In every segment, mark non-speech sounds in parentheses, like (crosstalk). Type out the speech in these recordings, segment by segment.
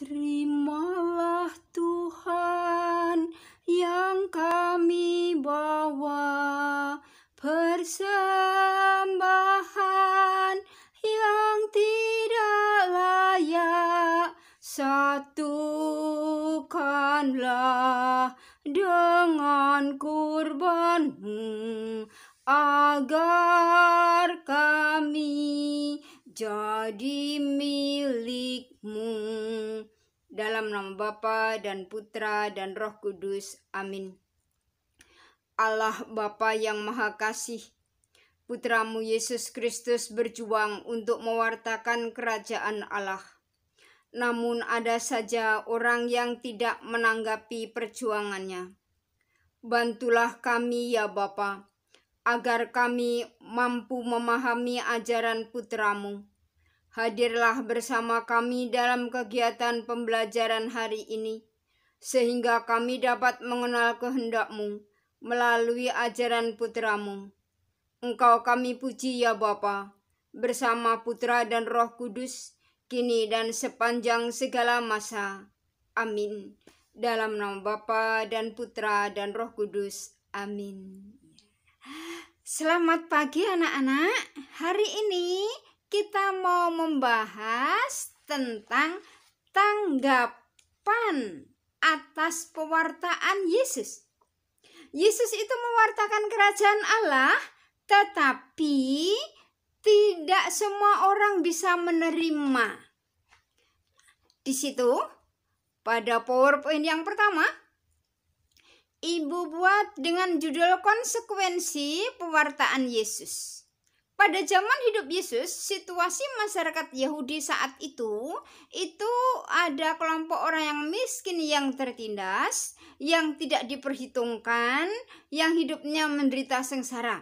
Terimalah Tuhan yang kami bawa persembahan yang tidak layak satukanlah dengan kurbanmu agar kami jadi milik dalam nama Bapa dan Putra dan Roh Kudus. Amin. Allah Bapa yang Maha Kasih, Putramu Yesus Kristus berjuang untuk mewartakan kerajaan Allah. Namun ada saja orang yang tidak menanggapi perjuangannya. Bantulah kami ya Bapa, agar kami mampu memahami ajaran Putramu Hadirlah bersama kami dalam kegiatan pembelajaran hari ini, sehingga kami dapat mengenal kehendakMu melalui ajaran putramu. Engkau kami puji ya Bapa, bersama Putra dan Roh Kudus, kini dan sepanjang segala masa. Amin. Dalam nama Bapa dan Putra dan Roh Kudus. Amin. Selamat pagi anak-anak. Hari ini kita mau membahas tentang tanggapan atas pewartaan Yesus. Yesus itu mewartakan kerajaan Allah, tetapi tidak semua orang bisa menerima. Di situ, pada PowerPoint yang pertama, Ibu buat dengan judul konsekuensi pewartaan Yesus. Pada zaman hidup Yesus, situasi masyarakat Yahudi saat itu itu ada kelompok orang yang miskin yang tertindas, yang tidak diperhitungkan, yang hidupnya menderita sengsara.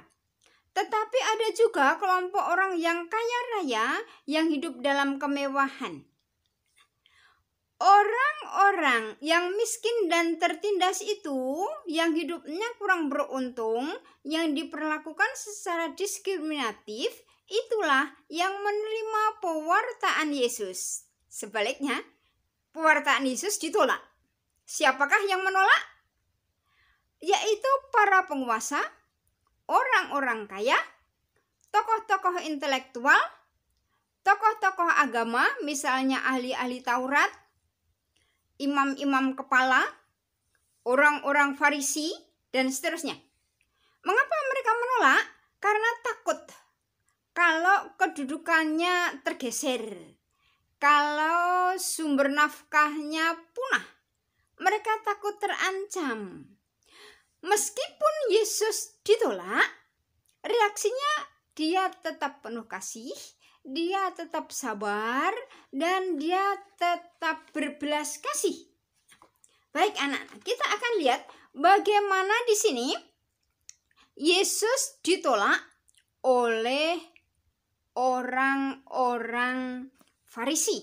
Tetapi ada juga kelompok orang yang kaya raya yang hidup dalam kemewahan. Orang-orang yang miskin dan tertindas itu, yang hidupnya kurang beruntung, yang diperlakukan secara diskriminatif, itulah yang menerima pewartaan Yesus. Sebaliknya, pewartaan Yesus ditolak. Siapakah yang menolak? Yaitu para penguasa, orang-orang kaya, tokoh-tokoh intelektual, tokoh-tokoh agama, misalnya ahli-ahli Taurat, imam-imam kepala, orang-orang Farisi, dan seterusnya. Mengapa mereka menolak? Karena takut kalau kedudukannya tergeser, kalau sumber nafkahnya punah, mereka takut terancam. Meskipun Yesus ditolak, reaksinya dia tetap penuh kasih, dia tetap sabar dan dia tetap berbelas kasih. Baik anak, kita akan lihat bagaimana di sini Yesus ditolak oleh orang-orang Farisi.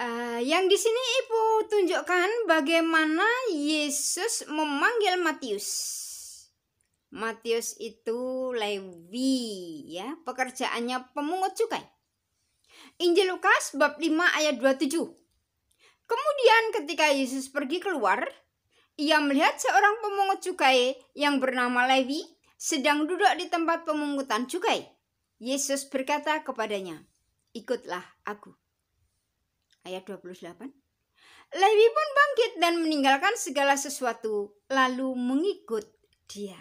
Uh, yang di sini Ibu tunjukkan bagaimana Yesus memanggil Matius. Matius itu Lewi ya, pekerjaannya pemungut cukai. Injil Lukas bab 5 ayat 27. Kemudian ketika Yesus pergi keluar, ia melihat seorang pemungut cukai yang bernama Lewi sedang duduk di tempat pemungutan cukai. Yesus berkata kepadanya, "Ikutlah aku." Ayat 28. Lewi pun bangkit dan meninggalkan segala sesuatu lalu mengikut dia.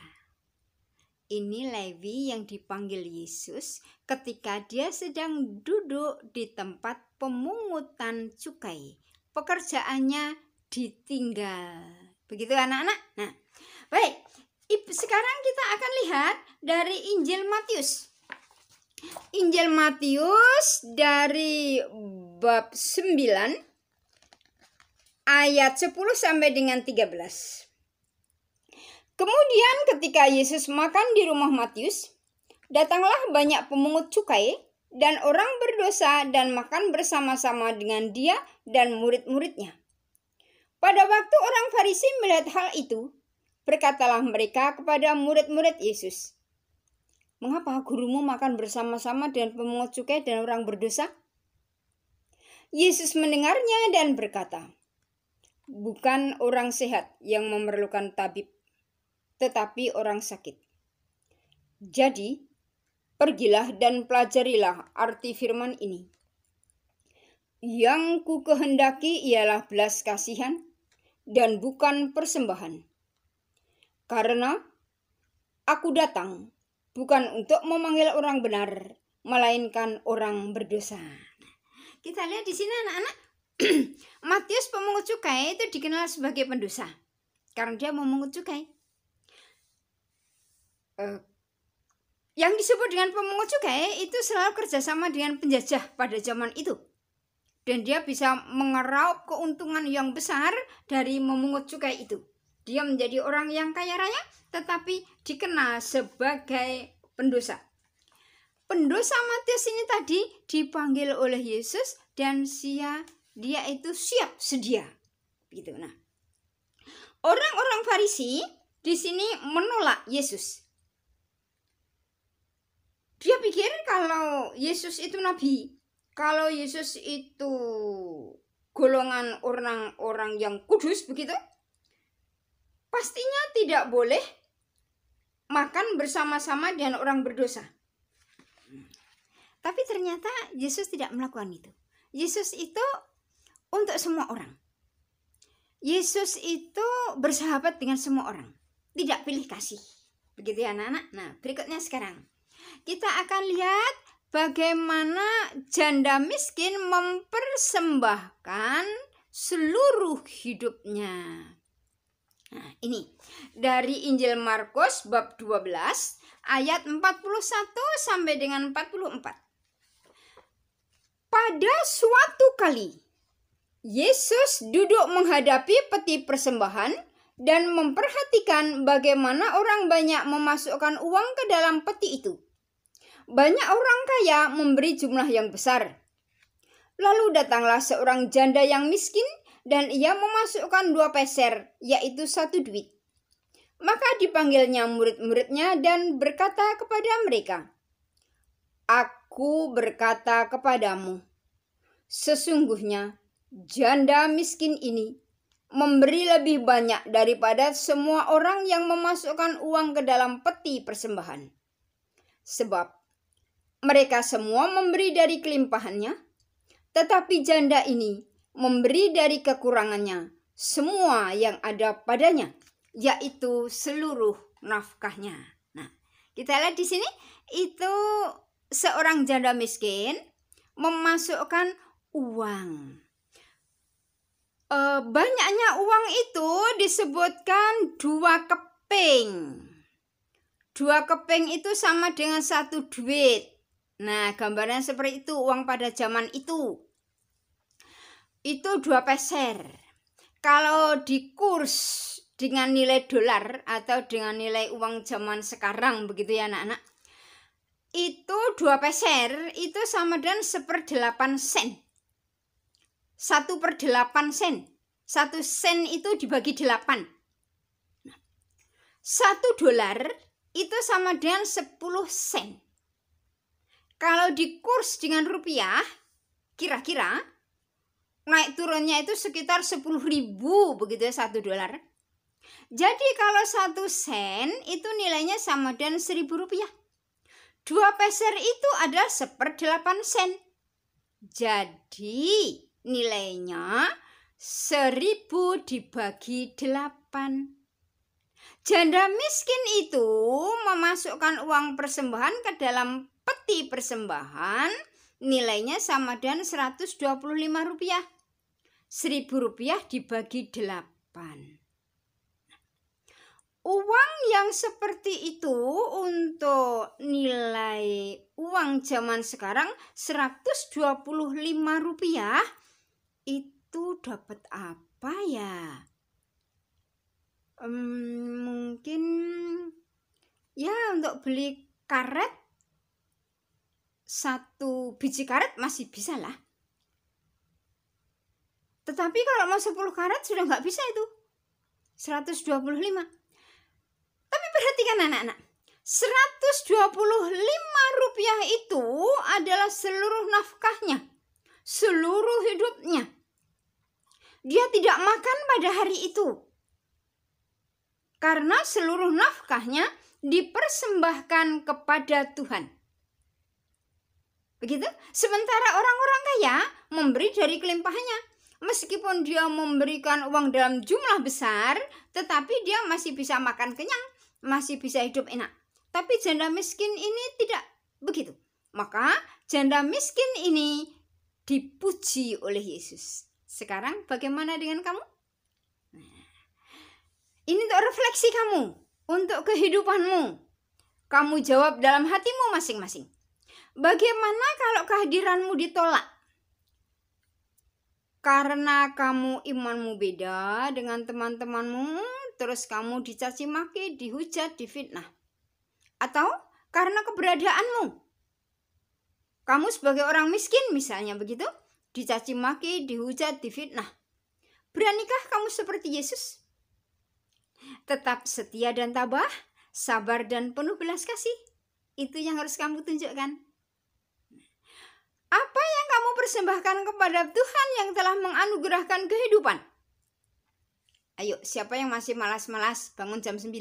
Ini Levi yang dipanggil Yesus ketika dia sedang duduk di tempat pemungutan cukai. Pekerjaannya ditinggal. Begitu anak-anak? Nah, baik. Sekarang kita akan lihat dari Injil Matius. Injil Matius dari bab 9 ayat 10 sampai dengan 13. Kemudian ketika Yesus makan di rumah Matius, datanglah banyak pemungut cukai dan orang berdosa dan makan bersama-sama dengan dia dan murid-muridnya. Pada waktu orang Farisi melihat hal itu, berkatalah mereka kepada murid-murid Yesus, Mengapa gurumu makan bersama-sama dengan pemungut cukai dan orang berdosa? Yesus mendengarnya dan berkata, Bukan orang sehat yang memerlukan tabib, tetapi orang sakit. Jadi, pergilah dan pelajarilah arti firman ini. Yang ku kehendaki ialah belas kasihan dan bukan persembahan. Karena aku datang bukan untuk memanggil orang benar, melainkan orang berdosa. Kita lihat di sini anak-anak, (clears throat) Matius pemungut cukai itu dikenal sebagai pendosa. Karena dia memungut cukai. Eh, yang disebut dengan pemungut cukai itu selalu kerjasama dengan penjajah pada zaman itu. Dan dia bisa mengeraup keuntungan yang besar dari memungut cukai itu. Dia menjadi orang yang kaya raya tetapi dikenal sebagai pendosa. Pendosa Matius ini tadi dipanggil oleh Yesus dan sia dia itu siap sedia. Gitu. Nah, orang-orang Farisi di sini menolak Yesus dia pikir kalau Yesus itu nabi kalau Yesus itu golongan orang-orang yang kudus begitu pastinya tidak boleh makan bersama-sama dengan orang berdosa tapi ternyata Yesus tidak melakukan itu Yesus itu untuk semua orang Yesus itu bersahabat dengan semua orang, tidak pilih kasih. Begitu ya anak-anak. Nah, berikutnya sekarang kita akan lihat bagaimana janda miskin mempersembahkan seluruh hidupnya. Nah, ini dari Injil Markus bab 12 ayat 41 sampai dengan 44. Pada suatu kali Yesus duduk menghadapi peti persembahan dan memperhatikan bagaimana orang banyak memasukkan uang ke dalam peti itu banyak orang kaya memberi jumlah yang besar. Lalu datanglah seorang janda yang miskin dan ia memasukkan dua peser, yaitu satu duit. Maka dipanggilnya murid-muridnya dan berkata kepada mereka, Aku berkata kepadamu, sesungguhnya janda miskin ini memberi lebih banyak daripada semua orang yang memasukkan uang ke dalam peti persembahan. Sebab mereka semua memberi dari kelimpahannya, tetapi janda ini memberi dari kekurangannya semua yang ada padanya, yaitu seluruh nafkahnya. Nah, kita lihat di sini itu seorang janda miskin memasukkan uang. E, banyaknya uang itu disebutkan dua keping. Dua keping itu sama dengan satu duit. Nah, gambaran seperti itu uang pada zaman itu. Itu dua peser. Kalau di kurs dengan nilai dolar atau dengan nilai uang zaman sekarang begitu ya anak-anak. Itu dua peser itu sama dengan seperdelapan sen. Satu per delapan sen. Satu sen itu dibagi delapan. Satu dolar itu sama dengan sepuluh sen kalau di kurs dengan rupiah, kira-kira naik turunnya itu sekitar 10 ribu begitu ya satu dolar. Jadi kalau satu sen itu nilainya sama dengan seribu rupiah. Dua peser itu adalah seperdelapan sen. Jadi nilainya seribu dibagi delapan. Janda miskin itu memasukkan uang persembahan ke dalam peti persembahan nilainya sama dengan 125 rupiah. 1000 rupiah dibagi 8. Uang yang seperti itu untuk nilai uang zaman sekarang 125 rupiah itu dapat apa ya? Um, mungkin ya untuk beli karet satu biji karet masih bisa lah. Tetapi kalau mau 10 karet sudah nggak bisa itu. 125. Tapi perhatikan anak-anak. 125 rupiah itu adalah seluruh nafkahnya. Seluruh hidupnya. Dia tidak makan pada hari itu. Karena seluruh nafkahnya dipersembahkan kepada Tuhan. Begitu. Sementara orang-orang kaya memberi dari kelimpahannya. Meskipun dia memberikan uang dalam jumlah besar, tetapi dia masih bisa makan kenyang, masih bisa hidup enak. Tapi janda miskin ini tidak begitu. Maka janda miskin ini dipuji oleh Yesus. Sekarang bagaimana dengan kamu? Nah, ini untuk refleksi kamu, untuk kehidupanmu. Kamu jawab dalam hatimu masing-masing. Bagaimana kalau kehadiranmu ditolak? Karena kamu imanmu beda dengan teman-temanmu, terus kamu dicaci maki, dihujat, difitnah. Atau karena keberadaanmu. Kamu sebagai orang miskin misalnya begitu, dicaci maki, dihujat, difitnah. Beranikah kamu seperti Yesus? Tetap setia dan tabah, sabar dan penuh belas kasih. Itu yang harus kamu tunjukkan. Apa yang kamu persembahkan kepada Tuhan yang telah menganugerahkan kehidupan? Ayo, siapa yang masih malas-malas bangun jam 9?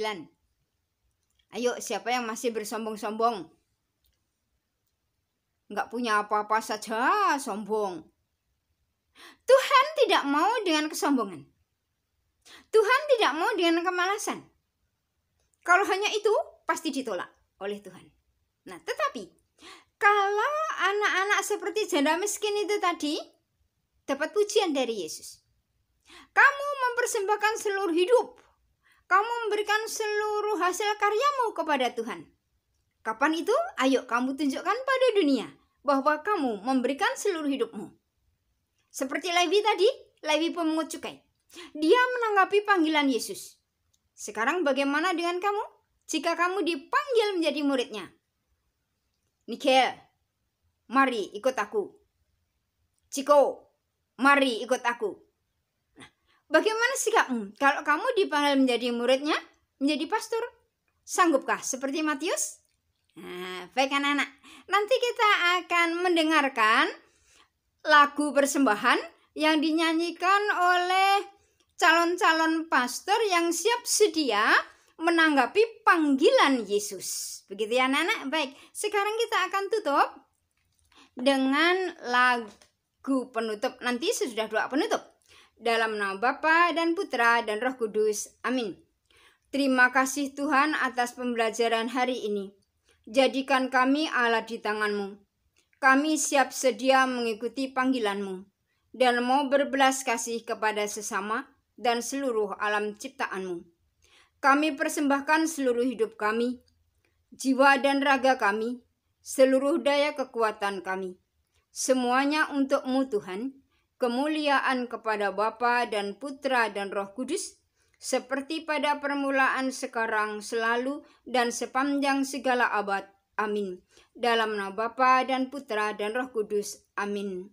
Ayo, siapa yang masih bersombong-sombong? Enggak punya apa-apa saja, sombong. Tuhan tidak mau dengan kesombongan. Tuhan tidak mau dengan kemalasan. Kalau hanya itu, pasti ditolak oleh Tuhan. Nah, tetapi kalau anak-anak seperti janda miskin itu tadi dapat pujian dari Yesus. Kamu mempersembahkan seluruh hidup. Kamu memberikan seluruh hasil karyamu kepada Tuhan. Kapan itu? Ayo kamu tunjukkan pada dunia bahwa kamu memberikan seluruh hidupmu. Seperti Levi tadi, Levi pemungut cukai. Dia menanggapi panggilan Yesus. Sekarang bagaimana dengan kamu? Jika kamu dipanggil menjadi muridnya, Nikel, mari ikut aku. Ciko, mari ikut aku. Nah, bagaimana sikapmu hmm, kalau kamu dipanggil menjadi muridnya, menjadi pastor? Sanggupkah seperti Matius? Nah, baik anak-anak, nanti kita akan mendengarkan lagu persembahan yang dinyanyikan oleh calon-calon pastor yang siap sedia menanggapi panggilan Yesus. Begitu ya anak-anak? Baik, sekarang kita akan tutup dengan lagu penutup. Nanti sudah doa penutup. Dalam nama Bapa dan Putra dan Roh Kudus. Amin. Terima kasih Tuhan atas pembelajaran hari ini. Jadikan kami alat di tanganmu. Kami siap sedia mengikuti panggilanmu dan mau berbelas kasih kepada sesama dan seluruh alam ciptaanmu. Kami persembahkan seluruh hidup kami, jiwa dan raga kami, seluruh daya kekuatan kami. Semuanya untukmu Tuhan, kemuliaan kepada Bapa dan Putra dan Roh Kudus, seperti pada permulaan sekarang, selalu, dan sepanjang segala abad. Amin. Dalam nama Bapa dan Putra dan Roh Kudus. Amin.